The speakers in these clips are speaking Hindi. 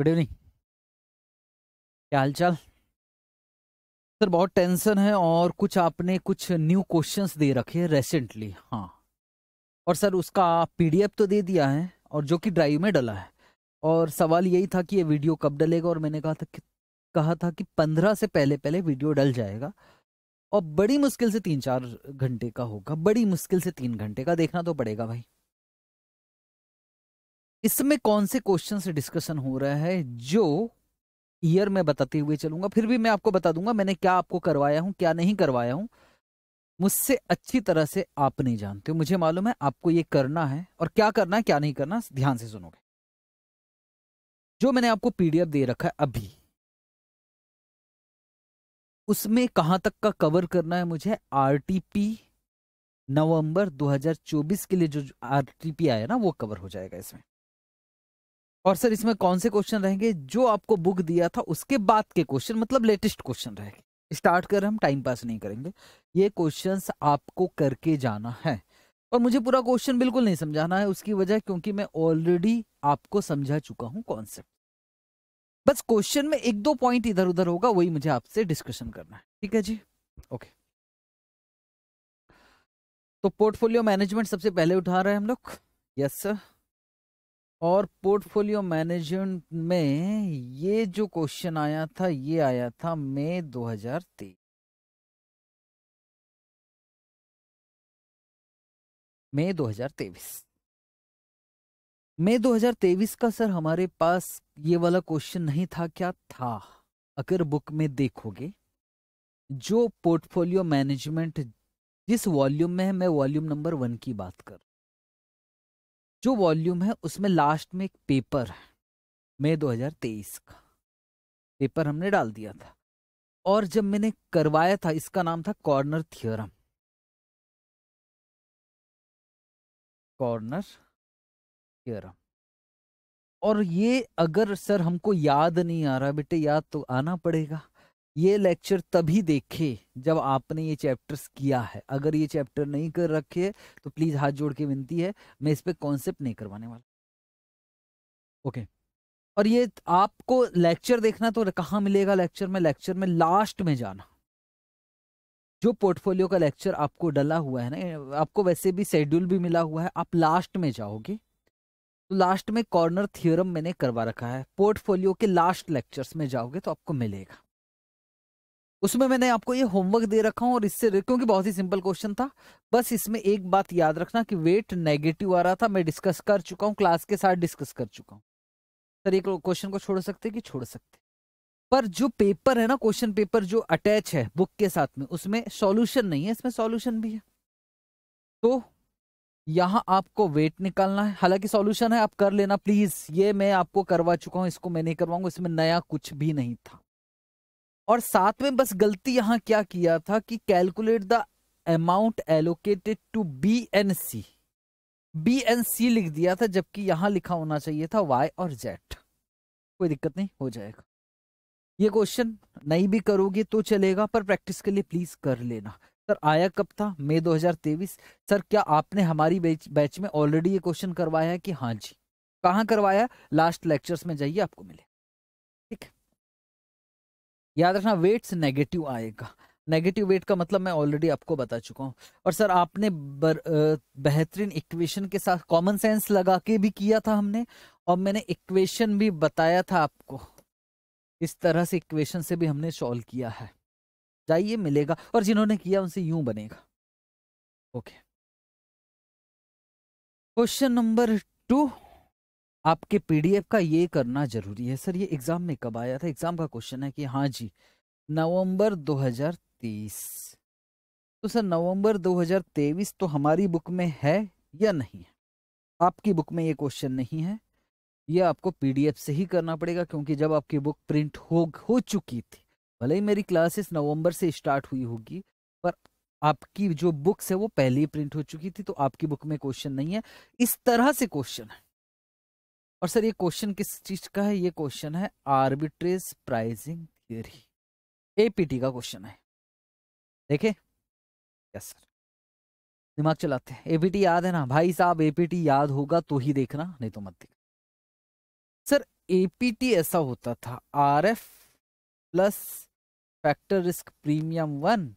गुड इवनिंग क्या हाल चाल सर बहुत टेंशन है और कुछ आपने कुछ न्यू क्वेश्चंस दे रखे हैं रेसेंटली हाँ और सर उसका पीडीएफ तो दे दिया है और जो कि ड्राइव में डला है और सवाल यही था कि ये वीडियो कब डलेगा और मैंने कहा था कि कहा था कि पंद्रह से पहले पहले वीडियो डल जाएगा और बड़ी मुश्किल से तीन चार घंटे का होगा बड़ी मुश्किल से तीन घंटे का देखना तो पड़ेगा भाई इसमें कौन से क्वेश्चन से डिस्कशन हो रहा है जो ईयर में बताते हुए चलूंगा फिर भी मैं आपको बता दूंगा मैंने क्या आपको करवाया हूं क्या नहीं करवाया हूं मुझसे अच्छी तरह से आप नहीं जानते मुझे मालूम है आपको ये करना है और क्या करना है क्या नहीं करना ध्यान से सुनोगे जो मैंने आपको पीडीएफ दे रखा है अभी उसमें कहां तक का कवर करना है मुझे आरटीपी नवंबर 2024 के लिए जो आरटीपी आया ना वो कवर हो जाएगा इसमें और सर इसमें कौन से क्वेश्चन रहेंगे जो आपको बुक दिया था उसके बाद के क्वेश्चन मतलब लेटेस्ट क्वेश्चन रहेंगे स्टार्ट कर हम टाइम पास नहीं करेंगे ये क्वेश्चंस आपको करके जाना है और मुझे पूरा क्वेश्चन बिल्कुल नहीं समझाना है उसकी वजह क्योंकि मैं ऑलरेडी आपको समझा चुका हूं कॉन्सेप्ट बस क्वेश्चन में एक दो पॉइंट इधर उधर होगा वही मुझे आपसे डिस्कशन करना है ठीक है जी ओके तो पोर्टफोलियो मैनेजमेंट सबसे पहले उठा रहे हैं हम लोग यस सर और पोर्टफोलियो मैनेजमेंट में ये जो क्वेश्चन आया था ये आया था मई 2023 मई 2023 मई 2023 का सर हमारे पास ये वाला क्वेश्चन नहीं था क्या था अगर बुक में देखोगे जो पोर्टफोलियो मैनेजमेंट जिस वॉल्यूम में है मैं वॉल्यूम नंबर वन की बात कर जो वॉल्यूम है उसमें लास्ट में एक पेपर है मई 2023 का पेपर हमने डाल दिया था और जब मैंने करवाया था इसका नाम था कॉर्नर थियोरम कॉर्नर थियोरम और ये अगर सर हमको याद नहीं आ रहा बेटे याद तो आना पड़ेगा ये लेक्चर तभी देखे जब आपने ये चैप्टर्स किया है अगर ये चैप्टर नहीं कर रखे तो प्लीज़ हाथ जोड़ के विनती है मैं इस पर कॉन्सेप्ट नहीं करवाने वाला ओके okay. और ये आपको लेक्चर देखना तो कहाँ मिलेगा लेक्चर में लेक्चर में लास्ट में जाना जो पोर्टफोलियो का लेक्चर आपको डला हुआ है ना आपको वैसे भी शेड्यूल भी मिला हुआ है आप लास्ट में जाओगे तो लास्ट में कॉर्नर थियोरम मैंने करवा रखा है पोर्टफोलियो के लास्ट लेक्चर्स में जाओगे तो आपको मिलेगा उसमें मैंने आपको ये होमवर्क दे रखा हूँ और इससे क्योंकि बहुत ही सिंपल क्वेश्चन था बस इसमें एक बात याद रखना कि वेट नेगेटिव आ रहा था मैं डिस्कस कर चुका हूँ क्लास के साथ डिस्कस कर चुका हूँ सर एक क्वेश्चन को छोड़ सकते कि छोड़ सकते पर जो पेपर है ना क्वेश्चन पेपर जो अटैच है बुक के साथ में उसमें सॉल्यूशन नहीं है इसमें सॉल्यूशन भी है तो यहाँ आपको वेट निकालना है हालांकि सॉल्यूशन है आप कर लेना प्लीज ये मैं आपको करवा चुका हूँ इसको मैं नहीं करवाऊंगा इसमें नया कुछ भी नहीं था और साथ में बस गलती यहां क्या किया था कि calculate the amount allocated to B N C B N C लिख दिया था जबकि यहां लिखा होना चाहिए था वाई और जेड कोई दिक्कत नहीं हो जाएगा ये क्वेश्चन नहीं भी करोगे तो चलेगा पर प्रैक्टिस के लिए प्लीज कर लेना सर आया कब था मई 2023 सर क्या आपने हमारी बैच, बैच में ऑलरेडी ये क्वेश्चन करवाया है कि हाँ जी कहाँ करवाया लास्ट लेक्चर्स में जाइए आपको मिले याद रखना वेट्स नेगेटिव आएगा नेगेटिव वेट का मतलब मैं ऑलरेडी आपको बता चुका हूँ और सर आपने बेहतरीन इक्वेशन के साथ कॉमन सेंस लगा के भी किया था हमने और मैंने इक्वेशन भी बताया था आपको इस तरह से इक्वेशन से भी हमने सॉल्व किया है जाइए मिलेगा और जिन्होंने किया उनसे यूं बनेगा ओके क्वेश्चन नंबर टू आपके पीडीएफ का ये करना जरूरी है सर ये एग्जाम में कब आया था एग्जाम का क्वेश्चन है कि हाँ जी नवंबर 2030 तो सर नवंबर 2023 तो हमारी बुक में है या नहीं है आपकी बुक में ये क्वेश्चन नहीं है ये आपको पीडीएफ से ही करना पड़ेगा क्योंकि जब आपकी बुक प्रिंट हो हो चुकी थी भले ही मेरी क्लासेस नवंबर से स्टार्ट हुई होगी पर आपकी जो बुक्स है वो पहले ही प्रिंट हो चुकी थी तो आपकी बुक में क्वेश्चन नहीं है इस तरह से क्वेश्चन है और सर ये क्वेश्चन किस चीज का है ये क्वेश्चन है आर्बिट्रेज प्राइसिंग थियरी एपीटी का क्वेश्चन है देखे यस सर दिमाग चलाते हैं एपीटी याद है ना भाई साहब एपीटी याद होगा तो ही देखना नहीं तो मत देखना सर एपीटी ऐसा होता था R F plus factor risk premium one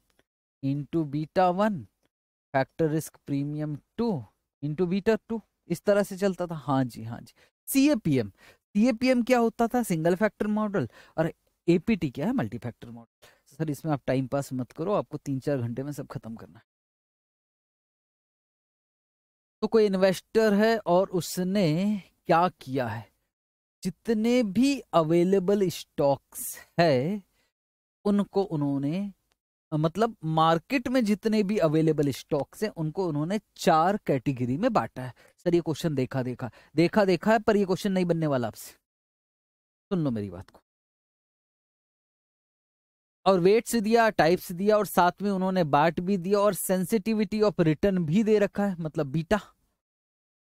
into beta one factor risk premium two into beta two इस तरह से चलता था हाँ जी हाँ जी सीएपीएम सीएपीएम क्या होता था सिंगल फैक्टर मॉडल और एपीटी क्या है मल्टी फैक्टर मॉडल सर इसमें आप टाइम पास मत करो आपको तीन चार घंटे में सब खत्म करना है तो कोई इन्वेस्टर है और उसने क्या किया है जितने भी अवेलेबल स्टॉक्स है उनको उन्होंने मतलब मार्केट में जितने भी अवेलेबल स्टॉक्स हैं उनको उन्होंने चार कैटेगरी में बांटा है सर ये क्वेश्चन देखा देखा देखा देखा है पर ये क्वेश्चन नहीं बनने वाला आपसे सुन लो मेरी बात को और वेट्स दिया से दिया और साथ में उन्होंने बाट भी दिया और सेंसिटिविटी ऑफ रिटर्न भी दे रखा है मतलब बीटा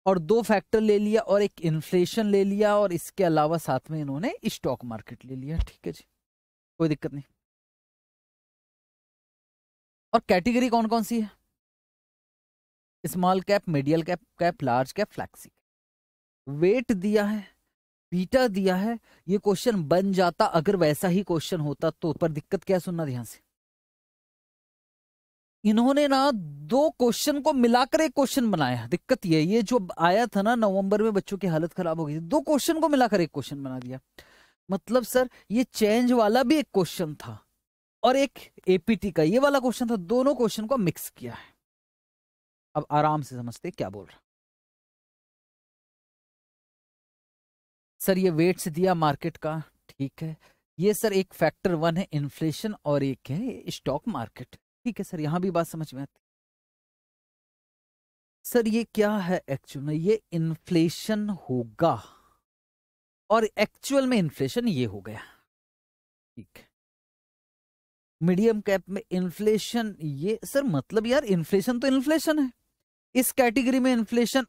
और दो फैक्टर ले लिया और एक इन्फ्लेशन ले लिया और इसके अलावा साथ में इन्होंने स्टॉक मार्केट ले लिया ठीक है जी कोई दिक्कत नहीं और कैटेगरी कौन कौन सी है small cap medial cap cap large cap flexi weight दिया है बीटा दिया है ये क्वेश्चन बन जाता अगर वैसा ही क्वेश्चन होता तो पर दिक्कत क्या सुनना ध्यान से इन्होंने ना दो क्वेश्चन को मिलाकर एक क्वेश्चन बनाया दिक्कत ये ये जो आया था ना नवंबर में बच्चों की हालत खराब हो गई थी दो क्वेश्चन को मिलाकर एक क्वेश्चन बना दिया मतलब सर ये चेंज वाला भी एक क्वेश्चन था और एक एपीटी का ये वाला क्वेश्चन था दोनों क्वेश्चन को मिक्स किया है अब आराम से समझते क्या बोल रहा सर ये वेट्स दिया मार्केट का ठीक है ये सर एक फैक्टर वन है इन्फ्लेशन और एक है स्टॉक मार्केट ठीक है सर यहां भी बात समझ में आती सर ये क्या है एक्चुअल में ये इन्फ्लेशन होगा और एक्चुअल में इन्फ्लेशन ये हो गया ठीक है मीडियम कैप में इन्फ्लेशन ये सर मतलब यार इन्फ्लेशन तो इन्फ्लेशन है इस कैटेगरी में इन्फ्लेशन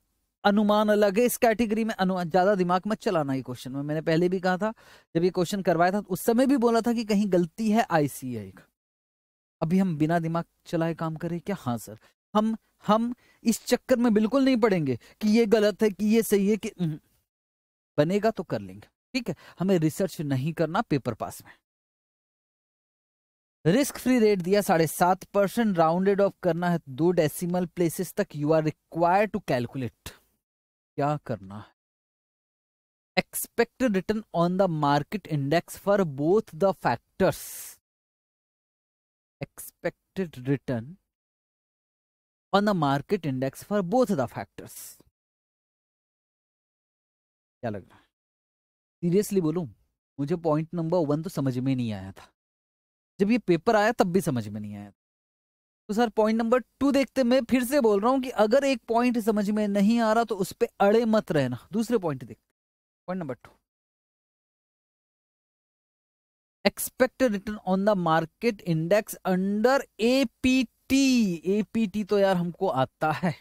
अनुमान अलग है इस कैटेगरी में अनुमान ज्यादा दिमाग मत चलाना ये क्वेश्चन में मैंने पहले भी कहा था जब ये क्वेश्चन करवाया था तो उस समय भी बोला था कि कहीं गलती है आईसीआई का अभी हम बिना दिमाग चलाए काम करें क्या हाँ सर हम हम इस चक्कर में बिल्कुल नहीं पड़ेंगे कि ये गलत है कि ये सही है कि हम्म। बनेगा तो कर लेंगे ठीक है हमें रिसर्च नहीं करना पेपर पास में रिस्क फ्री रेट दिया साढ़े सात परसेंट राउंडेड ऑफ करना है दो डेसिमल प्लेसेस तक you are require to calculate क्या करना है expected return on the market index for both the factors expected return on the market index for both the factors क्या लग रहा है सीरियसली बोलू मुझे पॉइंट नंबर वन तो समझ में नहीं आया था जब ये पेपर आया तब भी समझ में नहीं आया तो सर पॉइंट नंबर टू देखते मैं फिर से बोल रहा हूँ कि अगर एक पॉइंट समझ में नहीं आ रहा तो उस पर अड़े मत रहना दूसरे पॉइंट देख point number two expected return on the market index under APT APT तो यार हमको आता है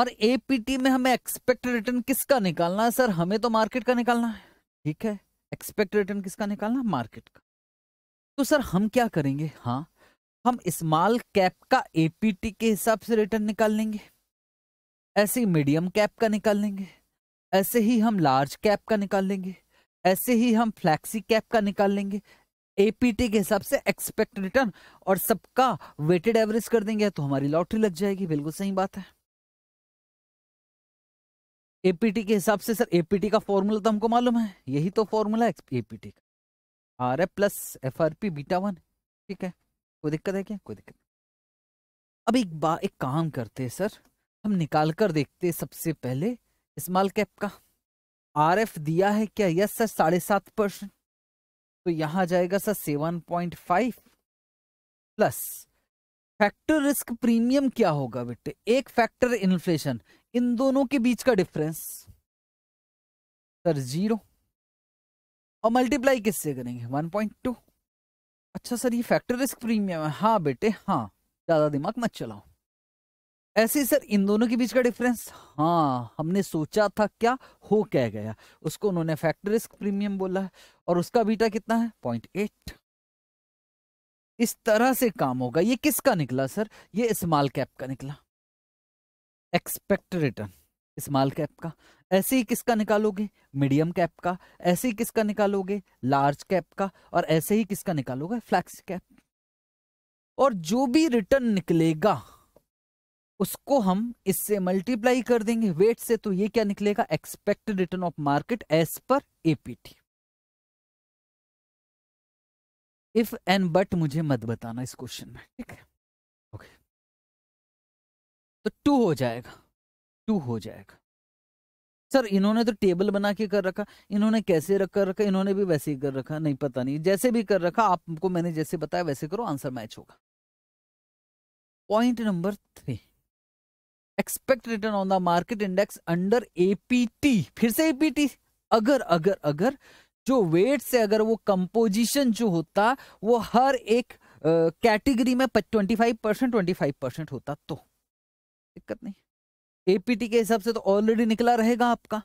और एपीटी में हमें एक्सपेक्टेड रिटर्न किसका निकालना है सर हमें तो मार्केट का निकालना है ठीक है एक्सपेक्टेड रिटर्न किसका निकालना मार्केट का तो सर हम क्या करेंगे हाँ हम स्मॉल कैप का एपीटी के हिसाब से रिटर्न निकाल लेंगे ऐसे ही मीडियम कैप का निकाल लेंगे ऐसे ही हम लार्ज कैप का निकाल लेंगे ऐसे ही हम फ्लैक्सी कैप का निकाल लेंगे एपीटी के हिसाब से एक्सपेक्ट रिटर्न और सबका वेटेड एवरेज कर देंगे तो हमारी लॉटरी लग जाएगी बिल्कुल सही बात है एपीटी के हिसाब से सर एपीटी का फॉर्मूला तो हमको मालूम है यही तो फॉर्मूला है एपीटी का R F plus F R P beta one ठीक है कोई दिक्कत है क्या कोई दिक्कत अब एक बार एक काम करते हैं सर हम निकाल कर देखते हैं सबसे पहले स्मॉल कैप का आर एफ दिया है क्या यस सर साढ़े सात परसेंट तो यहाँ जाएगा sir seven point five plus factor risk premium क्या होगा बेटे एक फैक्टर इन्फ्लेशन इन दोनों के बीच का डिफरेंस सर जीरो और मल्टीप्लाई किससे करेंगे 1.2 अच्छा सर ये फैक्टर रिस्क प्रीमियम है हाँ बेटे हाँ ज़्यादा दिमाग मत चलाओ ऐसे ही सर इन दोनों के बीच का डिफरेंस हाँ हमने सोचा था क्या हो कह गया उसको उन्होंने फैक्टर रिस्क प्रीमियम बोला है और उसका बीटा कितना है पॉइंट एट इस तरह से काम होगा ये किसका निकला सर ये स्मॉल कैप का निकला एक्सपेक्ट रिटर्न स्मॉल कैप का ऐसे ही किसका निकालोगे मीडियम कैप का ऐसे ही किसका निकालोगे लार्ज कैप का और ऐसे ही किसका निकालोगे फ्लैक्स कैप और जो भी रिटर्न निकलेगा उसको हम इससे मल्टीप्लाई कर देंगे वेट से तो ये क्या निकलेगा expected return of market as पर एपीटी इफ एंड बट मुझे मत बताना इस क्वेश्चन में ठीक है ओके okay. तो टू हो जाएगा टू हो जाएगा सर इन्होंने तो टेबल बना के कर रखा इन्होंने कैसे रख कर रखा इन्होंने भी वैसे ही कर रखा नहीं पता नहीं जैसे भी कर रखा आपको मैंने जैसे बताया वैसे करो आंसर मैच होगा point number three expect return on the market index under APT फिर से एपीटी अगर अगर अगर जो वेट से अगर वो कंपोजिशन जो होता वो हर एक कैटेगरी में twenty five percent twenty five percent होता तो दिक्कत नहीं एपीटी के हिसाब से तो ऑलरेडी निकला रहेगा आपका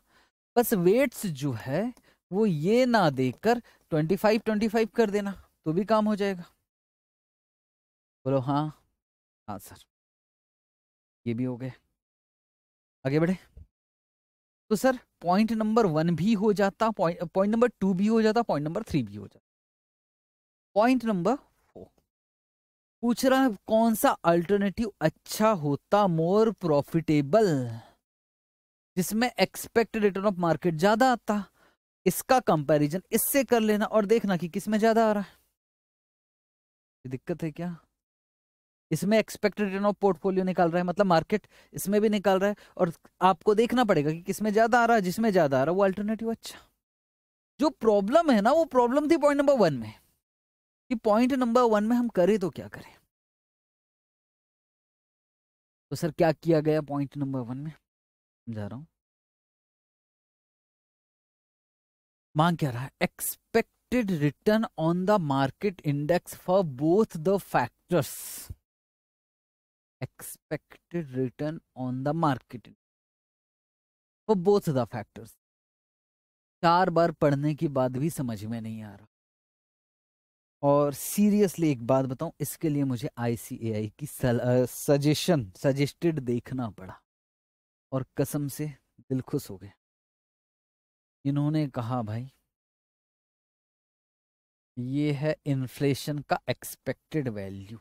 बस वेट्स जो है वो ये ना देकर 25 25 कर देना तो भी काम हो जाएगा बोलो हाँ हाँ सर ये भी हो गए आगे बढ़े तो सर पॉइंट नंबर वन भी हो जाता पॉइंट पॉइंट नंबर टू भी हो जाता पॉइंट नंबर थ्री भी हो जाता पॉइंट नंबर पूछ रहा है कौन सा अल्टरनेटिव अच्छा होता मोर प्रॉफिटेबल जिसमें एक्सपेक्टेड रिटर्न ऑफ मार्केट ज्यादा आता इसका कंपैरिजन इससे कर लेना और देखना कि किसमें ज्यादा आ रहा है दिक्कत है क्या इसमें एक्सपेक्टेड रिटर्न ऑफ पोर्टफोलियो निकाल रहा है मतलब मार्केट इसमें भी निकाल रहा है और आपको देखना पड़ेगा कि किसमें ज्यादा आ रहा है जिसमें ज्यादा आ रहा है वो अल्टरनेटिव अच्छा जो प्रॉब्लम है ना वो प्रॉब्लम थी पॉइंट नंबर वन में कि पॉइंट नंबर वन में हम करें तो क्या करें तो सर क्या किया गया पॉइंट नंबर वन में समझा रहा हूँ मांग क्या रहा है expected return on the market index for both the factors expected return on the market for both the factors चार बार पढ़ने के बाद भी समझ में नहीं आ रहा और सीरियसली एक बात बताऊं इसके लिए मुझे आईसीएआई की सजेशन सजेस्टेड देखना पड़ा और कसम से दिल खुश हो गया इन्होंने कहा भाई ये है इन्फ्लेशन का एक्सपेक्टेड वैल्यू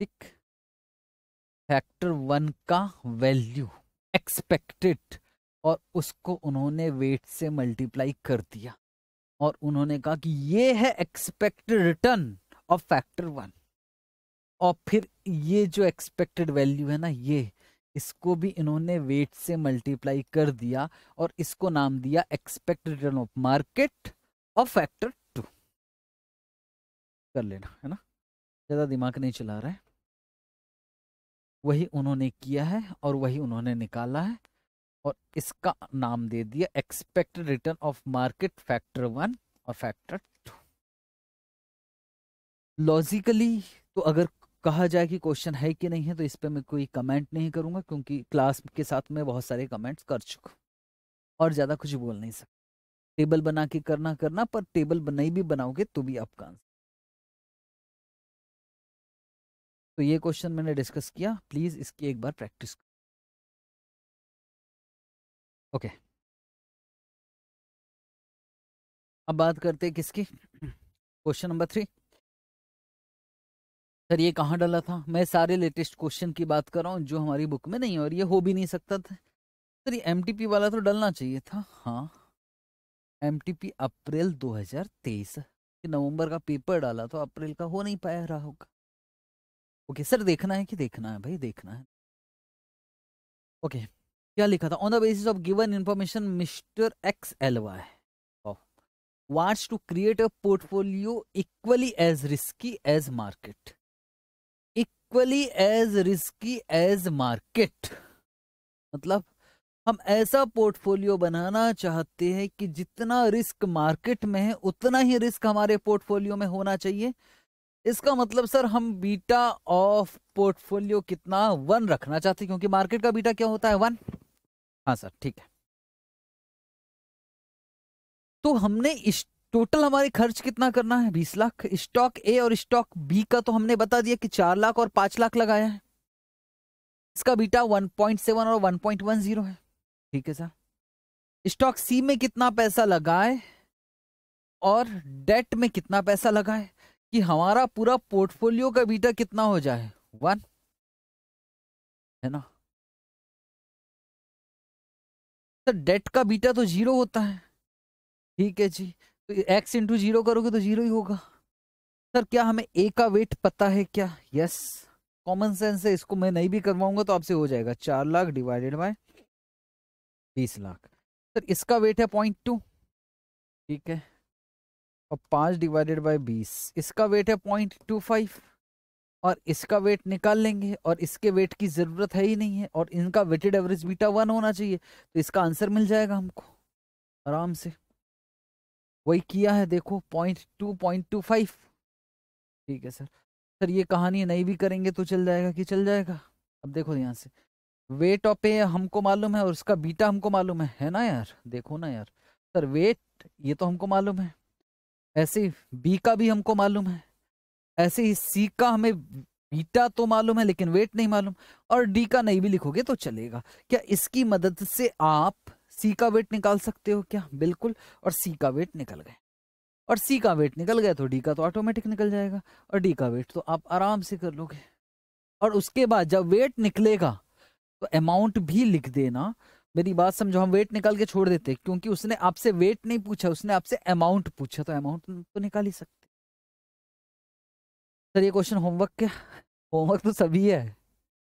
ठीक फैक्टर वन का वैल्यू एक्सपेक्टेड और उसको उन्होंने वेट से मल्टीप्लाई कर दिया और उन्होंने कहा कि ये है expected return of factor one और फिर ये जो एक्सपेक्टेड वैल्यू है ना ये इसको भी इन्होंने वेट से मल्टीप्लाई कर दिया और इसको नाम दिया एक्सपेक्टेड रिटर्न ऑफ मार्केट और फैक्टर टू कर लेना है ना ज़्यादा दिमाग नहीं चला रहा है वही उन्होंने किया है और वही उन्होंने निकाला है और इसका नाम दे दिया expected return of market factor one और फैक्टर टू लॉजिकली तो अगर कहा जाए कि क्वेश्चन है कि नहीं है तो इस पर मैं कोई कमेंट नहीं करूंगा क्योंकि क्लास के साथ मैं बहुत सारे कमेंट्स कर चुका और ज़्यादा कुछ बोल नहीं सकता टेबल बना के करना करना पर टेबल नहीं भी बनाओगे तो भी आपका आंसर तो ये क्वेश्चन मैंने डिस्कस किया प्लीज़ इसकी एक बार प्रैक्टिस ओके अब बात करते हैं किसकी क्वेश्चन नंबर थ्री सर ये कहाँ डाला था मैं सारे लेटेस्ट क्वेश्चन की बात कर रहा हूँ जो हमारी बुक में नहीं है और ये हो भी नहीं सकता था सर ये एम वाला तो डलना चाहिए था हाँ एम अप्रैल 2023 कि नवंबर का पेपर डाला तो अप्रैल का हो नहीं पाया रहा होगा ओके सर देखना है कि देखना है भाई देखना है ओके क्या लिखा था on the basis of given information mister X LY wants to create a portfolio equally as risky as market equally as risky as market मतलब हम ऐसा पोर्टफोलियो बनाना चाहते हैं कि जितना रिस्क मार्केट में है उतना ही रिस्क हमारे पोर्टफोलियो में होना चाहिए इसका मतलब सर हम बीटा ऑफ पोर्टफोलियो कितना वन रखना चाहते हैं क्योंकि मार्केट का बीटा क्या होता है वन हाँ सर ठीक है तो हमने इस टोटल हमारे खर्च कितना करना है बीस लाख स्टॉक ए और स्टॉक बी का तो हमने बता दिया कि चार लाख और पांच लाख लगाया है इसका बीटा वन पॉइंट सेवन और वन पॉइंट वन जीरो है ठीक है सर स्टॉक सी में कितना पैसा लगाए और डेट में कितना पैसा लगाए कि हमारा पूरा पोर्टफोलियो का बीटा कितना हो जाए वन है ना सर डेट का बीटा तो जीरो होता है ठीक है जी तो एक्स इंटू जीरो करोगे तो जीरो ही होगा सर क्या हमें ए का वेट पता है क्या यस कॉमन सेंस है इसको मैं नहीं भी करवाऊंगा तो आपसे हो जाएगा चार लाख डिवाइडेड बाय बीस लाख सर इसका वेट है पॉइंट टू ठीक है और पाँच डिवाइडेड बाय बीस इसका वेट है पॉइंट टू फाइव और इसका वेट निकाल लेंगे और इसके वेट की ज़रूरत है ही नहीं है और इनका वेटेड एवरेज बीटा वन होना चाहिए तो इसका आंसर मिल जाएगा हमको आराम से वही किया है देखो point two point two five ठीक है सर सर ये कहानी नहीं भी करेंगे तो चल जाएगा कि चल जाएगा अब देखो यहाँ से वेट ऑफ ए हमको मालूम है और उसका बीटा हमको मालूम है है ना यार देखो ना यार सर वेट ये तो हमको मालूम है ऐसे बी का भी हमको मालूम है ऐसे ही सी का हमें बीटा तो मालूम है लेकिन वेट नहीं मालूम और डी का नहीं भी लिखोगे तो चलेगा क्या इसकी मदद से आप सी का वेट निकाल सकते हो क्या बिल्कुल और सी का वेट निकल गए और सी का वेट निकल गया तो डी का तो ऑटोमेटिक निकल जाएगा और डी का वेट तो आप आराम से कर लोगे और उसके बाद जब वेट निकलेगा तो अमाउंट भी लिख देना मेरी बात समझो हम वेट निकाल के छोड़ देते क्योंकि उसने आपसे वेट नहीं पूछा उसने आपसे अमाउंट पूछा तो अमाउंट तो निकाल ही सकते सर ये क्वेश्चन होमवर्क क्या होमवर्क तो सभी है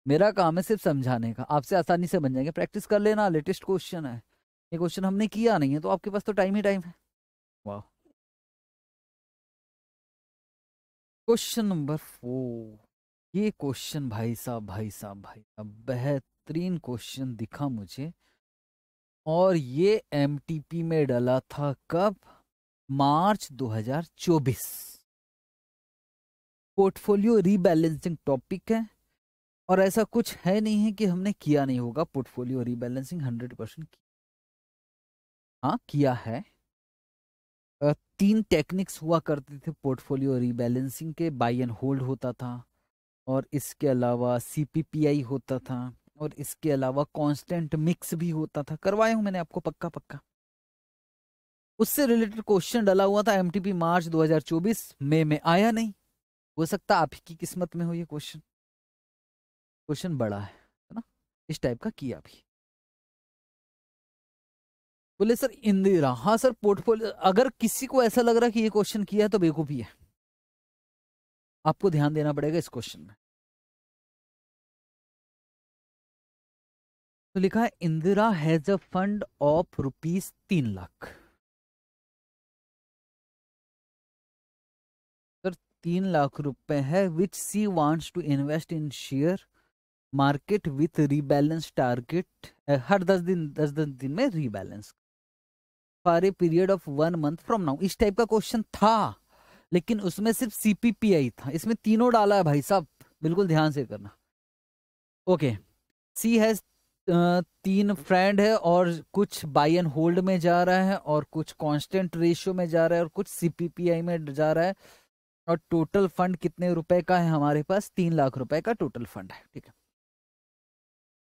मेरा काम है सिर्फ समझाने का आपसे आसानी से बन जाएंगे प्रैक्टिस कर लेना लेटेस्ट क्वेश्चन है ये क्वेश्चन हमने किया नहीं है तो आपके पास तो टाइम ही टाइम है वाह क्वेश्चन नंबर फोर ये क्वेश्चन भाई साहब भाई साहब भाई साहब बेहतरीन क्वेश्चन दिखा मुझे और ये एमटीपी में डला था कब मार्च 2024 पोर्टफोलियो रीबैलेंसिंग टॉपिक है और ऐसा कुछ है नहीं है कि हमने किया नहीं होगा पोर्टफोलियो रीबैलेंसिंग हंड्रेड परसेंट हाँ किया है तीन टेक्निक्स हुआ करते थे पोर्टफोलियो रीबैलेंसिंग के बाई एंड होल्ड होता था और इसके अलावा सीपीपीआई होता था और इसके अलावा कांस्टेंट मिक्स भी होता था करवाया हूं मैंने आपको पक्का पक्का उससे रिलेटेड क्वेश्चन डाला हुआ था एमटीपी मार्च 2024 मई में, में आया नहीं हो सकता है आपकी किस्मत में हो ये क्वेश्चन क्वेश्चन बड़ा है है ना इस टाइप का किया भी बोले सर इंदिरा हाँ सर पोर्टफोलियो अगर किसी को ऐसा लग रहा है कि ये क्वेश्चन किया है तो बेकूफी है आपको ध्यान देना पड़ेगा इस क्वेश्चन में तो लिखा है Indira has a fund of rupees तीन लाख तीन लाख रुपए है which she wants to invest in share market with rebalance target हर दस दिन दस दस दिन में rebalance for a period of one month from now इस टाइप का क्वेश्चन था लेकिन उसमें सिर्फ सीपीपीआई था इसमें तीनों डाला है भाई साहब बिल्कुल ध्यान से करना ओके सी है तीन फ्रेंड है और कुछ बाई एंड होल्ड में जा रहा है और कुछ कांस्टेंट रेशियो में जा रहा है और कुछ सीपीपीआई में जा रहा है और टोटल फंड कितने रुपए का है हमारे पास तीन लाख रुपए का टोटल फंड है ठीक है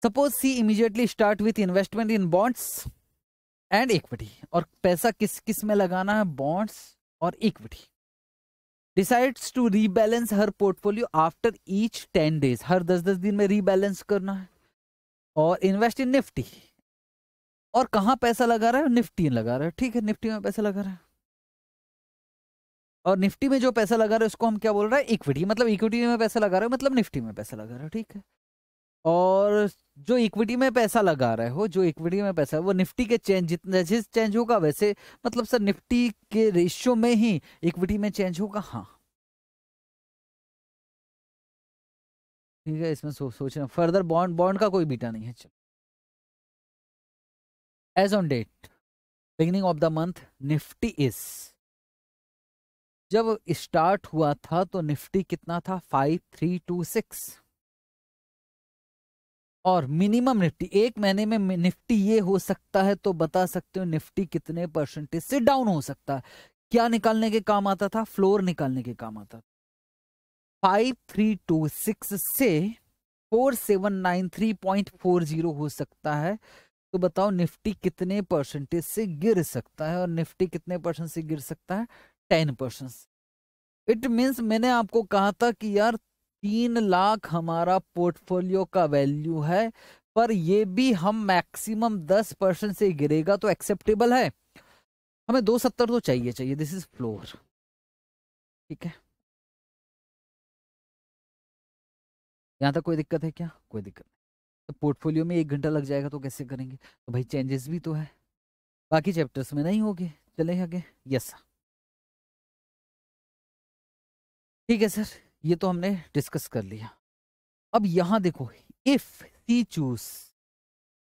suppose she immediately start with investment in bonds and equity और पैसा किस किस में लगाना है बॉन्ड्स और equity decides to rebalance her portfolio after each ten days हर दस दस दिन में रीबैलेंस करना है और इन्वेस्ट इन निफ्टी और कहाँ पैसा लगा रहा है निफ्टी लगा रहा है ठीक है निफ्टी में पैसा लगा रहा है और निफ्टी में जो पैसा लगा रहे हो उसको हम क्या बोल रहे हैं इक्विटी मतलब इक्विटी में पैसा लगा रहे हो मतलब निफ्टी में पैसा लगा रहे हो ठीक है और जो इक्विटी में पैसा लगा रहे हो जो इक्विटी में पैसा वो निफ्टी के चेंज जितना जिस चेंज होगा वैसे मतलब सर निफ्टी के रेशियो में ही इक्विटी में चेंज होगा हाँ ठीक है इसमें सो, सोचना फर्दर बॉन्ड बॉन्ड का कोई बीटा नहीं है चलो as on date beginning of the month Nifty is जब स्टार्ट हुआ था तो निफ्टी कितना था फाइव थ्री टू सिक्स और मिनिमम निफ्टी एक महीने में निफ्टी ये हो सकता है तो बता सकते हो निफ्टी कितने परसेंटेज से डाउन हो सकता है क्या निकालने के काम आता था फ्लोर निकालने के काम आता था फाइव थ्री टू सिक्स से four seven nine three point four zero हो सकता है तो बताओ निफ्टी कितने परसेंटेज से गिर सकता है और निफ्टी कितने परसेंट से गिर सकता है टेन परसेंट इट मीन्स मैंने आपको कहा था कि यार तीन लाख हमारा पोर्टफोलियो का वैल्यू है पर ये भी हम मैक्सिमम दस परसेंट से गिरेगा तो एक्सेप्टेबल है हमें दो सत्तर तो चाहिए चाहिए दिस इज फ्लोर ठीक है यहां तक कोई दिक्कत है क्या कोई दिक्कत नहीं तो पोर्टफोलियो में एक घंटा लग जाएगा तो कैसे करेंगे तो भाई चेंजेस भी तो है बाकी चैप्टर्स में नहीं होगी चले आगे यस सर ठीक है सर ये तो हमने डिस्कस कर लिया अब यहां देखो if she choose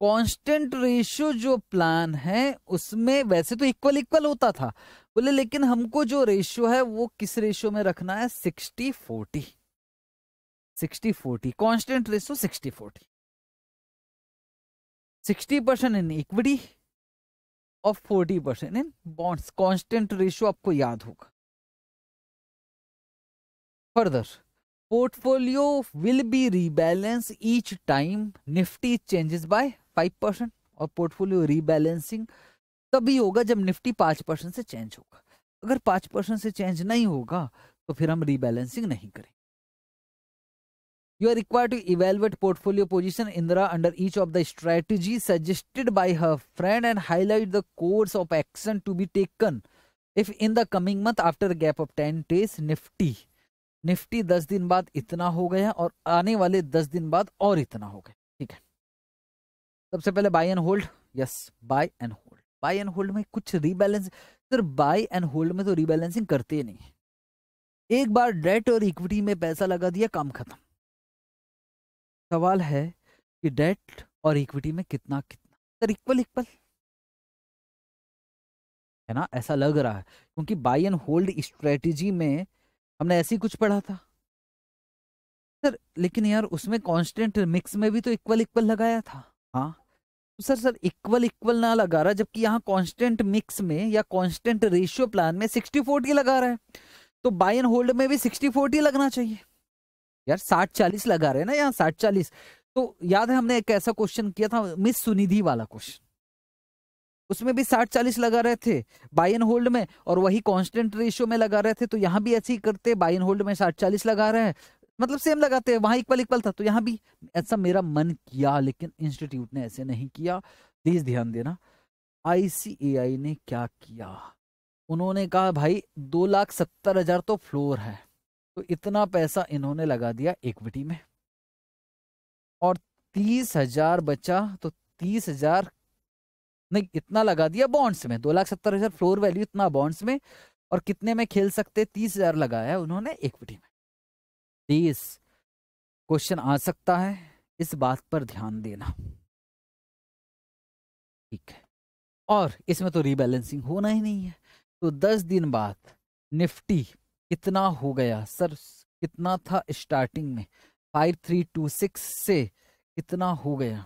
constant ratio जो प्लान है उसमें वैसे तो इक्वल इक्वल होता था बोले लेकिन हमको जो रेशियो है वो किस रेशियो में रखना है sixty forty sixty forty constant ratio sixty forty sixty percent in equity और forty percent in bonds constant ratio आपको याद होगा Further, portfolio will be rebalanced each time Nifty changes by 5% और portfolio rebalancing तभी होगा जब निफ्टी पांच परसेंट से चेंज होगा अगर पांच परसेंट से चेंज नहीं होगा तो फिर हम रीबैलेंसिंग नहीं करेंगे you are require to evaluate portfolio position Indira under each of the strategy suggested by her friend and highlight the course of action to be taken if in the coming month after gap of ten days Nifty Nifty दस दिन बाद इतना हो गया और आने वाले दस दिन बाद और इतना हो गया ठीक है सबसे पहले buy and hold yes buy and hold buy and hold में कुछ rebalance sir buy and hold में तो रीबैलेंसिंग करते ही नहीं है एक बार डेट और इक्विटी में पैसा लगा दिया काम खत्म सवाल है कि डेट और इक्विटी में कितना कितना सर इक्वल इक्वल है ना ऐसा लग रहा है क्योंकि बाय एंड होल्ड स्ट्रेटेजी में हमने ऐसी कुछ पढ़ा था सर लेकिन यार उसमें कांस्टेंट मिक्स में भी तो इक्वल इक्वल लगाया था हाँ तो सर सर इक्वल इक्वल ना लगा रहा जबकि यहाँ कांस्टेंट मिक्स में या कांस्टेंट रेशियो प्लान में सिक्सटी फोर्टी लगा रहा है तो बाय एंड होल्ड में भी सिक्सटी फोर्टी लगना चाहिए यार साठ चालीस लगा रहे हैं ना यहाँ साठ चालीस तो याद है हमने एक ऐसा क्वेश्चन किया था मिस सुनिधि वाला क्वेश्चन उसमें भी साठ चालीस लगा रहे थे बाई एंड होल्ड में और वही कांस्टेंट रेशियो में लगा रहे थे तो यहाँ भी ऐसे ही करते बाय एंड होल्ड में साठ चालीस लगा रहे हैं मतलब सेम लगाते हैं वहां इक्वल इक्वल था तो यहाँ भी ऐसा मेरा मन किया लेकिन इंस्टीट्यूट ने ऐसे नहीं किया प्लीज ध्यान देना आईसीएआई ने क्या किया उन्होंने कहा भाई दो लाख सत्तर हजार तो फ्लोर है तो इतना पैसा इन्होंने लगा दिया इक्विटी में और तीस हजार बचा तो तीस हजार नहीं इतना लगा दिया बॉन्ड्स में दो लाख सत्तर हजार फ्लोर वैल्यू इतना बॉन्ड्स में और कितने में खेल सकते तीस हजार लगाया उन्होंने इक्विटी में तीस क्वेश्चन आ सकता है इस बात पर ध्यान देना ठीक है और इसमें तो रीबैलेंसिंग होना ही नहीं है तो दस दिन बाद निफ्टी कितना हो गया सर कितना था स्टार्टिंग में फाइव थ्री टू सिक्स से कितना हो गया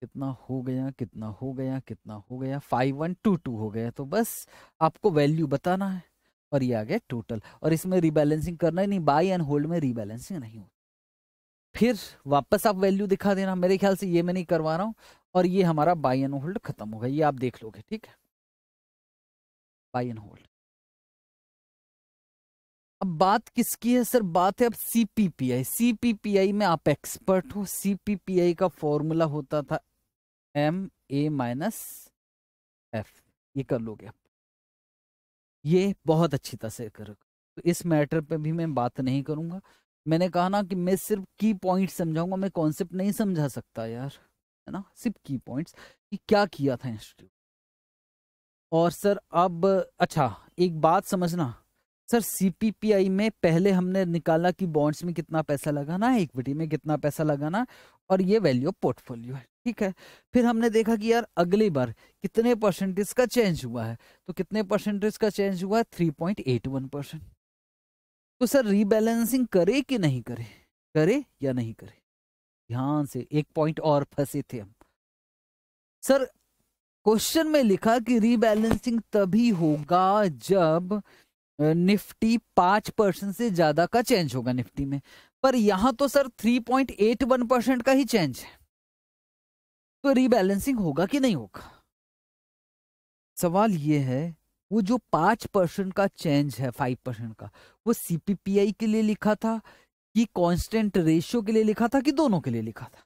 कितना हो गया कितना हो गया कितना हो गया फाइव वन टू टू हो गया तो बस आपको वैल्यू बताना है और ये आ गया टोटल और इसमें रिबैलेंसिंग करना ही नहीं बाई एंड होल्ड में रिबैलेंसिंग नहीं होती फिर वापस आप वैल्यू दिखा देना मेरे ख्याल से ये मैं नहीं करवा रहा हूँ और ये हमारा बाई एंड होल्ड खत्म होगा ये आप देख लोगे ठीक है बाई एंड होल्ड अब बात किसकी है सर बात है अब सीपीपीआई सीपीपीआई में आप एक्सपर्ट हो सीपीपीआई का फॉर्मूला होता था एम ए माइनस एफ ये कर लोगे आप ये बहुत अच्छी तरह से करोगे तो इस मैटर पे भी मैं बात नहीं करूंगा मैंने कहा ना कि मैं सिर्फ की पॉइंट समझाऊंगा मैं कॉन्सेप्ट नहीं समझा सकता यार है ना सिर्फ की पॉइंट्स कि क्या किया था इंस्टीट्यूट और सर अब अच्छा एक बात समझना सर सी में पहले हमने निकाला कि बॉन्ड्स में कितना पैसा लगाना है इक्विटी में कितना पैसा लगाना और ये वैल्यू ऑफ पोर्टफोलियो है ठीक है फिर हमने देखा कि यार अगली बार कितने परसेंटेज का चेंज हुआ है तो कितने परसेंटेज का चेंज हुआ है three point eight one percent तो सर रीबैलेंसिंग करे कि नहीं करे करे या नहीं करे ध्यान से एक पॉइंट और फंसे थे हम सर क्वेश्चन में लिखा कि रीबैलेंसिंग तभी होगा जब निफ्टी पांच परसेंट से ज्यादा का चेंज होगा निफ्टी में पर यहां तो sir three point eight one percent का ही चेंज है तो रीबैलेंसिंग होगा कि नहीं होगा सवाल ये है वो जो पांच परसेंट का चेंज है फाइव परसेंट का वो सीपीपीआई के लिए लिखा था कि कांस्टेंट रेशियो के लिए लिखा था कि दोनों के लिए लिखा था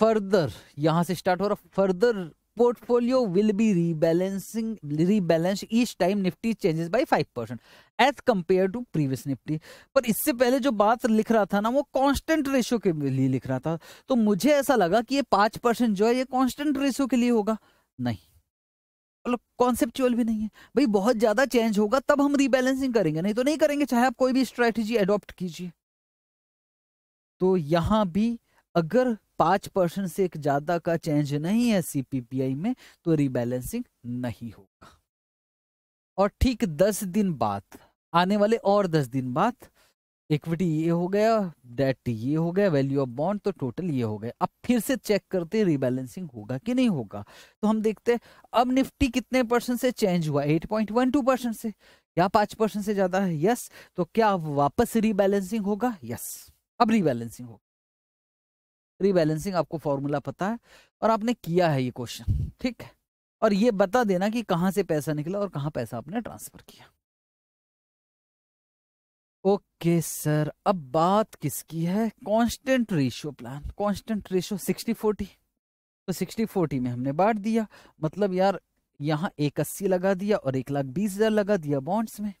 फर्दर uh, यहां से स्टार्ट हो रहा further portfolio will be rebalancing rebalance each time Nifty changes changes five percent as compare to previous Nifty पर इससे पहले जो बात लिख रहा था ना वो कांस्टेंट रेशियो के लिए लिख रहा था तो मुझे ऐसा लगा कि ये पांच परसेंट जो है ये कांस्टेंट रेशियो के लिए होगा नहीं कॉन्सेप्चुअल मतलब भी नहीं है भाई बहुत ज्यादा चेंज होगा तब हम रीबैलेंसिंग करेंगे नहीं तो नहीं करेंगे चाहे आप कोई भी स्ट्रेटेजी एडॉप्ट कीजिए तो यहां भी अगर पांच परसेंट से ज़्यादा का चेंज नहीं है सीपीपीआई में तो रिबैलेंसिंग नहीं होगा और ठीक दस दिन बाद आने वाले और दस दिन बाद इक्विटी ये हो गया डेट ये हो गया वैल्यू ऑफ बॉन्ड तो टोटल ये हो गया अब फिर से चेक करते रिबैलेंसिंग होगा कि नहीं होगा तो हम देखते हैं अब निफ्टी कितने परसेंट से चेंज हुआ eight point one two percent से क्या पांच परसेंट से ज़्यादा है यस तो क्या वापस रिबैलेंसिंग होगा यस अब रिबैलेंसिंग होगा रीबैलेंसिंग आपको फॉर्मूला पता है और आपने किया है ये क्वेश्चन ठीक है और ये बता देना कि कहाँ से पैसा निकला और कहाँ पैसा आपने ट्रांसफर किया ओके सर अब बात किसकी है constant ratio plan constant ratio sixty forty तो सिक्सटी फोर्टी में हमने बांट दिया मतलब यार यहाँ एक अस्सी लगा दिया और एक लाख बीस हजार लगा दिया बॉन्ड्स में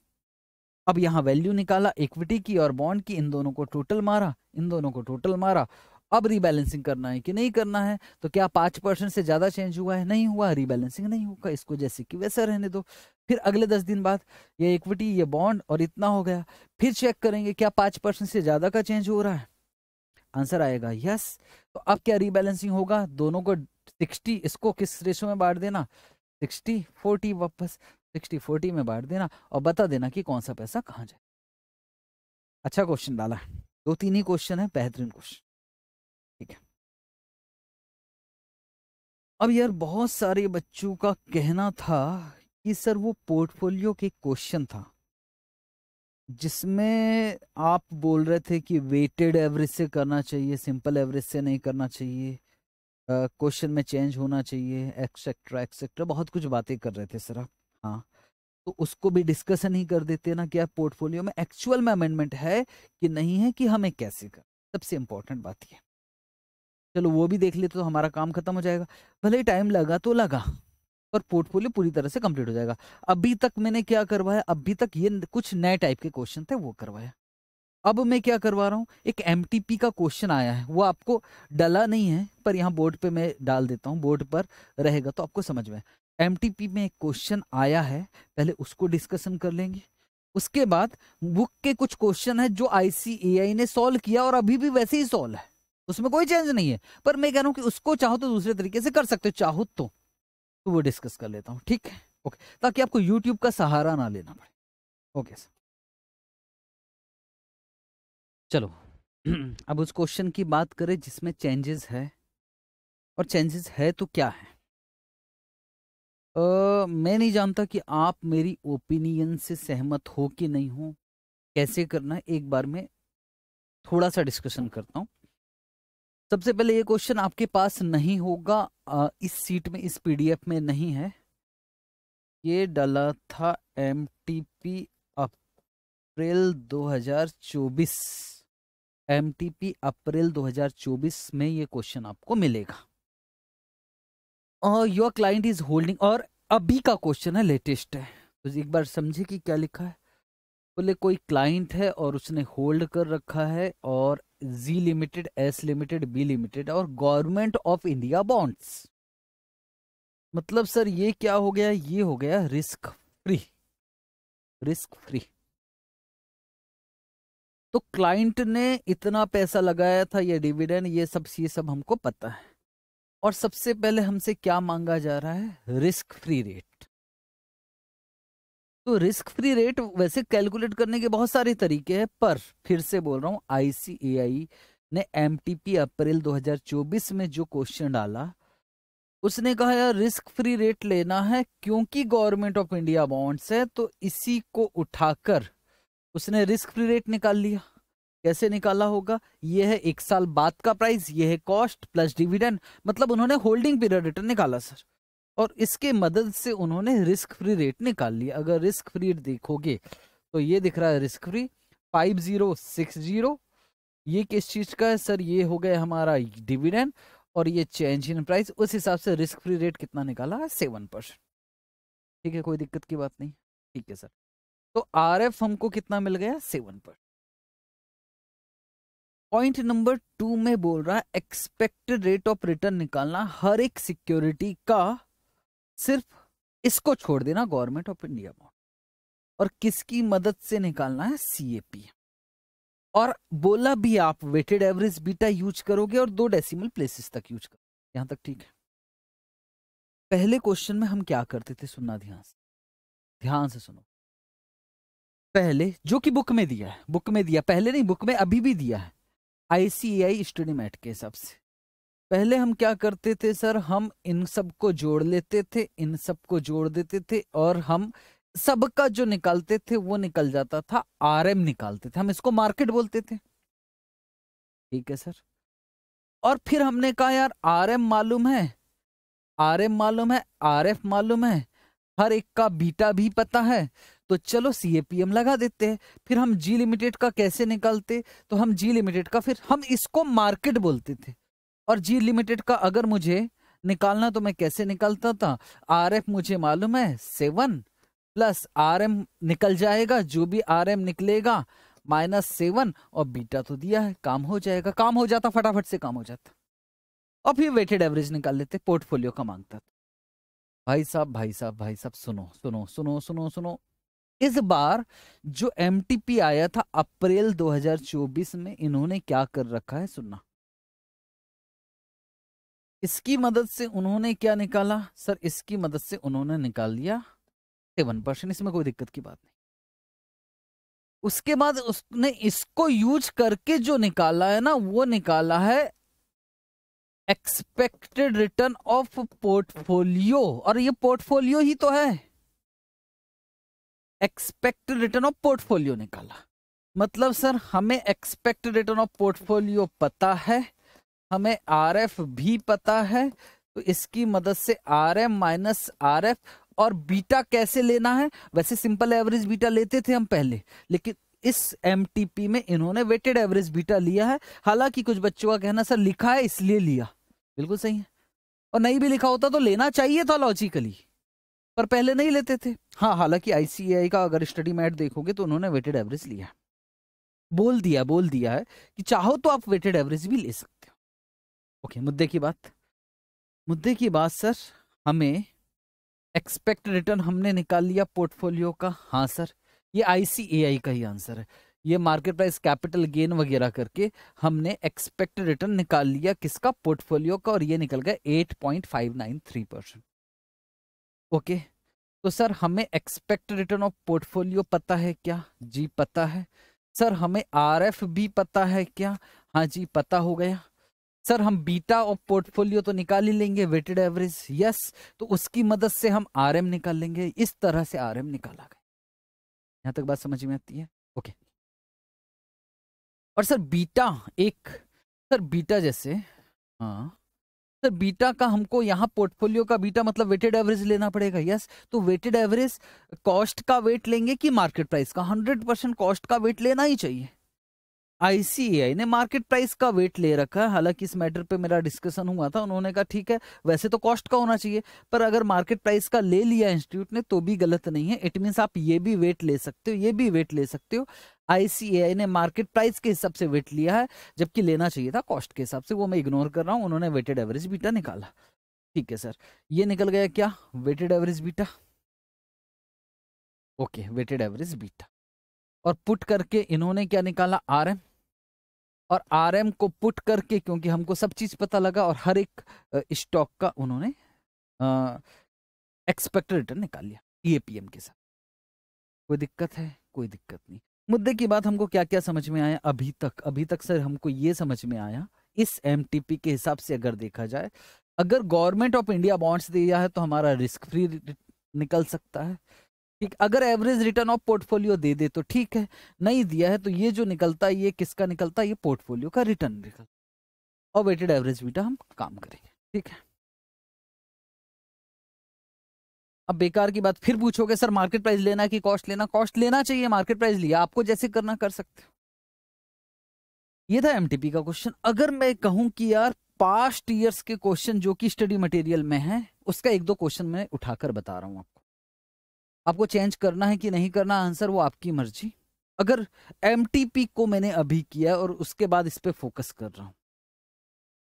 अब यहाँ वैल्यू निकाला इक्विटी की और बॉन्ड की इन दोनों को टोटल मारा इन दोनों को टोटल मारा अब रीबैलेंसिंग करना है कि नहीं करना है तो क्या पांच परसेंट से ज़्यादा चेंज हुआ है नहीं हुआ रीबैलेंसिंग नहीं होगा इसको जैसे कि वैसा रहने दो फिर अगले दस दिन बाद ये इक्विटी ये बॉन्ड और इतना हो गया फिर चेक करेंगे क्या पांच परसेंट से ज़्यादा का चेंज हो रहा है आंसर आएगा यस तो अब क्या रीबैलेंसिंग होगा दोनों को सिक्सटी इसको किस रेशो में बांट देना सिक्सटी फोर्टी वापस सिक्सटी फोर्टी में बांट देना और बता देना कि कौन सा पैसा कहाँ जाए अच्छा क्वेश्चन डाला दो तीन ही क्वेश्चन है बेहतरीन क्वेश्चन अब यार बहुत सारे बच्चों का कहना था कि सर वो पोर्टफोलियो के क्वेश्चन था जिसमें आप बोल रहे थे कि वेटेड एवरेज से करना चाहिए सिंपल एवरेज से नहीं करना चाहिए क्वेश्चन में चेंज होना चाहिए एक्सेट्रा एक्सेट्रा बहुत कुछ बातें कर रहे थे सर आप हाँ तो उसको भी डिस्कशन ही कर देते ना क्या पोर्टफोलियो में एक्चुअल में अमेंडमेंट है कि नहीं है कि हमें कैसे कर सबसे इंपॉर्टेंट बात यह चलो वो भी देख ले तो हमारा काम खत्म हो जाएगा भले ही टाइम लगा तो लगा पर पोर्टफोलियो पूरी तरह से कंप्लीट हो जाएगा अभी तक मैंने क्या करवाया अभी तक ये कुछ नए टाइप के क्वेश्चन थे वो करवाया अब मैं क्या करवा रहा हूँ एक एम का क्वेश्चन आया है वो आपको डला नहीं है पर यहाँ बोर्ड पे मैं डाल देता हूँ बोर्ड पर रहेगा तो आपको समझ में एम में एक क्वेश्चन आया है पहले उसको डिस्कशन कर लेंगे उसके बाद बुक के कुछ क्वेश्चन है जो आईसीएआई ने सॉल्व किया और अभी भी वैसे ही सॉल्व है उसमें कोई चेंज नहीं है पर मैं कह रहा हूं कि उसको चाहो तो दूसरे तरीके से कर सकते हो चाहो तो तो वो डिस्कस कर लेता हूं ठीक है ओके ताकि आपको यूट्यूब का सहारा ना लेना पड़े ओके सर चलो अब उस क्वेश्चन की बात करें जिसमें चेंजेस है और चेंजेस है तो क्या है आ, मैं नहीं जानता कि आप मेरी ओपिनियन से सहमत हो कि नहीं हो कैसे करना है एक बार में थोड़ा सा डिस्कशन करता हूं सबसे पहले ये क्वेश्चन आपके पास नहीं होगा आ, इस सीट में इस पीडीएफ में नहीं है ये डाला था M T P April 2024 M T P April 2024 में ये क्वेश्चन आपको मिलेगा और योर क्लाइंट इज होल्डिंग और अभी का क्वेश्चन है लेटेस्ट है तो एक बार समझे कि क्या लिखा है बोले कोई क्लाइंट है और उसने होल्ड कर रखा है और G limited S limited B limited और गवर्नमेंट ऑफ इंडिया बॉन्ड्स मतलब सर ये क्या हो गया ये हो गया रिस्क फ्री रिस्क फ्री तो क्लाइंट ने इतना पैसा लगाया था ये डिविडेंड ये सब ये सब हमको पता है और सबसे पहले हमसे क्या मांगा जा रहा है रिस्क फ्री रेट तो रिस्क फ्री रेट वैसे कैलकुलेट करने के बहुत सारे तरीके हैं पर फिर से बोल रहा हूँ आईसीएआई ने एमटीपी अप्रैल 2024 में जो क्वेश्चन डाला उसने कहा यार रिस्क फ्री रेट लेना है क्योंकि गवर्नमेंट ऑफ इंडिया बॉन्ड्स है तो इसी को उठाकर उसने रिस्क फ्री रेट निकाल लिया कैसे निकाला होगा ये है एक साल बाद का प्राइस ये है कॉस्ट प्लस डिविडेंड मतलब उन्होंने होल्डिंग पीरियड रिटर्न निकाला सर और इसके मदद से उन्होंने रिस्क फ्री रेट निकाल लिया अगर रिस्क फ्री देखोगे तो ये दिख रहा है risk free five zero six zero ये किस चीज़ का है सर ये हो गया हमारा डिविडेंड और ये चेंज इन प्राइस उस हिसाब से रिस्क फ्री रेट कितना निकाला है सेवन परसेंट ठीक है कोई दिक्कत की बात नहीं ठीक है सर तो आर एफ हमको कितना मिल गया seven percent point number two में बोल रहा है एक्सपेक्टेड रेट ऑफ रिटर्न निकालना हर एक सिक्योरिटी का सिर्फ इसको छोड़ देना गवर्नमेंट ऑफ इंडिया अमाउंट और किसकी मदद से निकालना है सीएपी और बोला भी आप वेटेड एवरेज बीटा यूज करोगे और दो डेसिमल प्लेसेस तक यूज करोगे यहां तक ठीक है पहले क्वेश्चन में हम क्या करते थे सुनना ध्यान से ध्यान से सुनो पहले जो कि बुक में दिया है बुक में दिया पहले नहीं बुक में अभी भी दिया है आईसीआई स्टडी मैट के हिसाब से पहले हम क्या करते थे सर हम इन सब को जोड़ लेते थे इन सब को जोड़ देते थे और हम सबका जो निकालते थे वो निकल जाता था आर एम निकालते थे हम इसको मार्केट बोलते थे ठीक है सर और फिर हमने कहा यार आर एम मालूम है आर एम मालूम है आर एफ मालूम है हर एक का बीटा भी पता है तो चलो सी ए पी एम लगा देते हैं फिर हम जी लिमिटेड का कैसे निकालते तो हम जी लिमिटेड का फिर हम इसको मार्केट बोलते थे और जी लिमिटेड का अगर मुझे निकालना तो मैं कैसे निकालता था आर एफ मुझे मालूम है सेवन प्लस आर एम निकल जाएगा जो भी आर एम निकलेगा माइनस सेवन और बीटा तो दिया है काम हो जाएगा काम हो जाता फटाफट से काम हो जाता और फिर वेटेड एवरेज निकाल लेते पोर्टफोलियो का मांगता भाई साहब भाई साहब भाई साहब सुनो सुनो सुनो सुनो सुनो इस बार जो एम आया था अप्रैल 2024 में इन्होंने क्या कर रखा है सुनना इसकी मदद से उन्होंने क्या निकाला सर इसकी मदद से उन्होंने निकाल लिया सेवन परसेंट इसमें कोई दिक्कत की बात नहीं उसके बाद उसने इसको यूज करके जो निकाला है ना वो निकाला है एक्सपेक्टेड रिटर्न ऑफ पोर्टफोलियो और ये पोर्टफोलियो ही तो है एक्सपेक्टेड रिटर्न ऑफ पोर्टफोलियो निकाला मतलब सर हमें एक्सपेक्टेड रिटर्न ऑफ पोर्टफोलियो पता है हमें आर एफ भी पता है तो इसकी मदद से R M minus R F और बीटा कैसे लेना है वैसे सिंपल एवरेज बीटा लेते थे हम पहले लेकिन इस एम में इन्होंने वेटेड एवरेज बीटा लिया है हालांकि कुछ बच्चों का कहना सर लिखा है इसलिए लिया बिल्कुल सही है और नहीं भी लिखा होता तो लेना चाहिए था लॉजिकली पर पहले नहीं लेते थे हाँ हालांकि आईसीआई का अगर स्टडी मैट देखोगे तो उन्होंने वेटेड एवरेज लिया बोल दिया बोल दिया है कि चाहो तो आप वेटेड एवरेज भी ले सकते ओके मुद्दे की बात मुद्दे की बात सर हमें एक्सपेक्ट रिटर्न हमने निकाल लिया पोर्टफोलियो का हाँ सर ये आईसीएआई का ही आंसर है ये मार्केट प्राइस कैपिटल गेन वगैरह करके हमने एक्सपेक्ट रिटर्न निकाल लिया किसका पोर्टफोलियो का और ये निकल गया eight point five nine three percent okay तो सर हमें एक्सपेक्ट रिटर्न ऑफ पोर्टफोलियो पता है क्या जी पता है सर हमें आर एफ पता है क्या हाँ जी पता हो गया सर हम बीटा और पोर्टफोलियो तो निकाल ही लेंगे वेटेड एवरेज यस तो उसकी मदद से हम आरएम निकाल लेंगे इस तरह से आरएम निकाला गया यहाँ तक बात समझ में आती है ओके और सर बीटा एक सर बीटा जैसे हाँ सर बीटा का हमको यहाँ पोर्टफोलियो का बीटा मतलब वेटेड एवरेज लेना पड़ेगा यस तो वेटेड एवरेज कॉस्ट का वेट लेंगे कि मार्केट प्राइस का हंड्रेड परसेंट कॉस्ट का वेट लेना ही चाहिए आईसीएआई ने मार्केट प्राइस का वेट ले रखा है हालांकि इस मैटर पे मेरा डिस्कशन हुआ था उन्होंने कहा ठीक है वैसे तो कॉस्ट का होना चाहिए पर अगर मार्केट प्राइस का ले लिया इंस्टीट्यूट ने तो भी गलत नहीं है इट मीन्स आप ये भी वेट ले सकते हो ये भी वेट ले सकते हो आईसीएआई ने मार्केट प्राइस के हिसाब से वेट लिया है जबकि लेना चाहिए था कॉस्ट के हिसाब से वो मैं इग्नोर कर रहा हूँ उन्होंने वेटेड एवरेज बीटा निकाला ठीक है सर ये निकल गया क्या weighted average beta okay weighted average beta और पुट करके इन्होंने क्या निकाला आर एम और आरएम को पुट करके क्योंकि हमको सब चीज पता लगा और हर एक स्टॉक का उन्होंने एक्सपेक्टेड रिटर्न निकाल लिया ईएपीएम e के साथ कोई दिक्कत है कोई दिक्कत नहीं मुद्दे की बात हमको क्या क्या समझ में आया अभी तक अभी तक सर हमको ये समझ में आया इस एम के हिसाब से अगर देखा जाए अगर गवर्नमेंट ऑफ इंडिया बॉन्ड्स दिया है तो हमारा रिस्क फ्री निकल सकता है ठीक अगर एवरेज रिटर्न ऑफ पोर्टफोलियो दे दे तो ठीक है नहीं दिया है तो ये जो निकलता है ये किसका निकलता है ये पोर्टफोलियो का रिटर्न निकलता और वेटेड एवरेज बीटा हम काम करेंगे ठीक है अब बेकार की बात फिर पूछोगे सर मार्केट प्राइस लेना कि कॉस्ट लेना कॉस्ट लेना चाहिए मार्केट प्राइस लिया आपको जैसे करना कर सकते हो ये था एमटीपी का क्वेश्चन अगर मैं कहूं कि यार पास्ट ईयर्स के क्वेश्चन जो कि स्टडी मटेरियल में है उसका एक दो क्वेश्चन मैं उठाकर बता रहा हूं आपको आपको चेंज करना है कि नहीं करना आंसर वो आपकी मर्जी अगर एम को मैंने अभी किया और उसके बाद इस पर फोकस कर रहा हूँ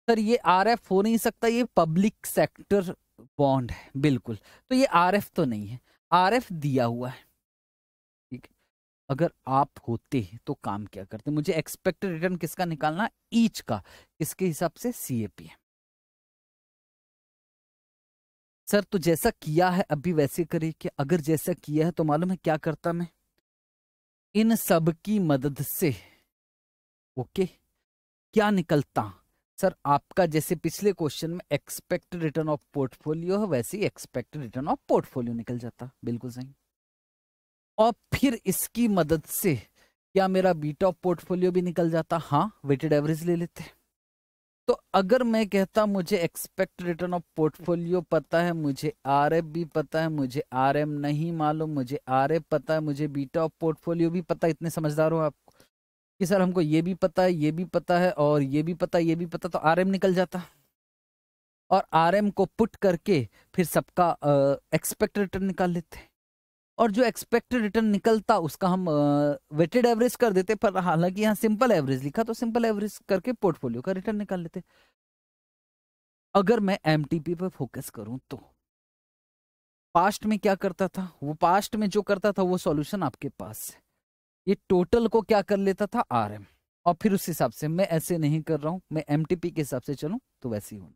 सर ये आर हो नहीं सकता ये पब्लिक सेक्टर बॉन्ड है बिल्कुल तो ये आर तो नहीं है आर दिया हुआ है ठीक अगर आप होते तो काम क्या करते मुझे एक्सपेक्टेड रिटर्न किसका निकालना ईच का इसके हिसाब से सी ए पी है सर तो जैसा किया है अभी वैसे करे कि अगर जैसा किया है तो मालूम है क्या करता मैं इन सब की मदद से ओके क्या निकलता सर आपका जैसे पिछले क्वेश्चन में एक्सपेक्ट रिटर्न ऑफ पोर्टफोलियो है वैसे ही एक्सपेक्ट रिटर्न ऑफ पोर्टफोलियो निकल जाता बिल्कुल सही और फिर इसकी मदद से क्या मेरा बीट ऑफ पोर्टफोलियो भी निकल जाता हाँ वेटेड एवरेज ले लेते हैं तो अगर मैं कहता मुझे एक्सपेक्ट रिटर्न ऑफ पोर्टफोलियो पता है मुझे आर भी पता है मुझे आर नहीं मालूम मुझे आर पता है मुझे बीटा ऑफ पोर्टफोलियो भी पता है इतने समझदार हो आप कि सर हमको ये भी पता है ये भी पता है और ये भी पता ये भी पता तो आर निकल जाता और आर को पुट करके फिर सबका एक्सपेक्ट रिटर्न निकाल लेते और जो एक्सपेक्टेड रिटर्न निकलता उसका हम वेटेड एवरेज कर देते पर हालांकि यहां सिंपल एवरेज लिखा तो सिंपल एवरेज करके पोर्टफोलियो का रिटर्न निकाल लेते अगर मैं एमटीपी पर फोकस करूं तो पास्ट में क्या करता था वो पास्ट में जो करता था वो सॉल्यूशन आपके पास है ये टोटल को क्या कर लेता था आर एम और फिर उस हिसाब से मैं ऐसे नहीं कर रहा हूं मैं एम के हिसाब से चलूं तो वैसे ही होना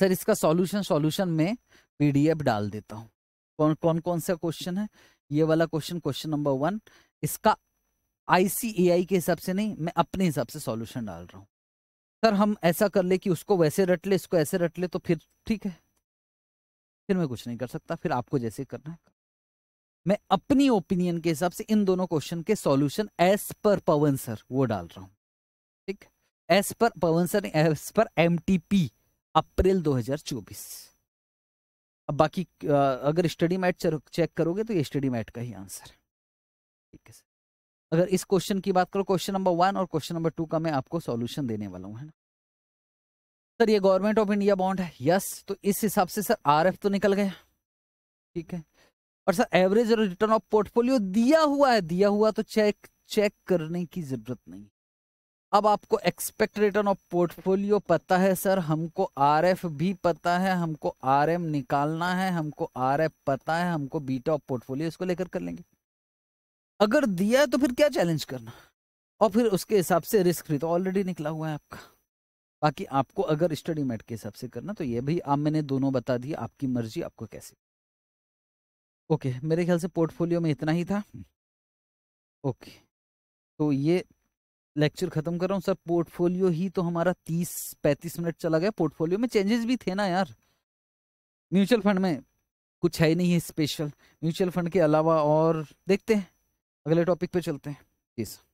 सर इसका सॉल्यूशन सॉल्यूशन में पीडीएफ डाल देता हूँ कौन कौन कौन सा क्वेश्चन है ये वाला क्वेश्चन क्वेश्चन नंबर वन इसका आईसीएआई के हिसाब से नहीं मैं अपने हिसाब से सॉल्यूशन डाल रहा हूँ सर हम ऐसा कर ले कि उसको वैसे रट ले इसको ऐसे रट ले तो फिर ठीक है फिर मैं कुछ नहीं कर सकता फिर आपको जैसे करना है मैं अपनी ओपिनियन के हिसाब से इन दोनों क्वेश्चन के सॉल्यूशन एज पर पवन सर वो डाल रहा हूँ ठीक एज पर पवन सर एज पर एम अप्रैल चौबीस अब बाकी अगर स्टडी मैट चेक करोगे तो ये स्टडी मैट का ही आंसर है ठीक है सर अगर इस क्वेश्चन की बात करो क्वेश्चन नंबर वन और क्वेश्चन नंबर टू का मैं आपको सॉल्यूशन देने वाला हूँ है ना सर ये गवर्नमेंट ऑफ इंडिया बॉन्ड है यस तो इस हिसाब से सर आर तो निकल गया ठीक है और sir average return of portfolio दिया हुआ है दिया हुआ तो चेक चेक करने की जरूरत नहीं अब आपको एक्सपेक्ट रिटर्न ऑफ पोर्टफोलियो पता है सर हमको आरएफ भी पता है हमको आरएम निकालना है हमको आरएफ पता है हमको बीटा ऑफ पोर्टफोलियो इसको लेकर कर लेंगे अगर दिया है तो फिर क्या चैलेंज करना और फिर उसके हिसाब से रिस्क भी तो ऑलरेडी निकला हुआ है आपका बाकी आपको अगर स्टडी मैट के हिसाब से करना तो ये भी आप मैंने दोनों बता दिए आपकी मर्जी आपको कैसे ओके मेरे ख्याल से पोर्टफोलियो में इतना ही था ओके हम्म। तो ये लेक्चर खत्म कर रहा हूँ सर पोर्टफोलियो ही तो हमारा तीस पैंतीस मिनट चला गया पोर्टफोलियो में चेंजेस भी थे ना यार म्यूचुअल फंड में कुछ है ही नहीं है स्पेशल म्यूचुअल फंड के अलावा और देखते हैं अगले टॉपिक पे चलते हैं जी सर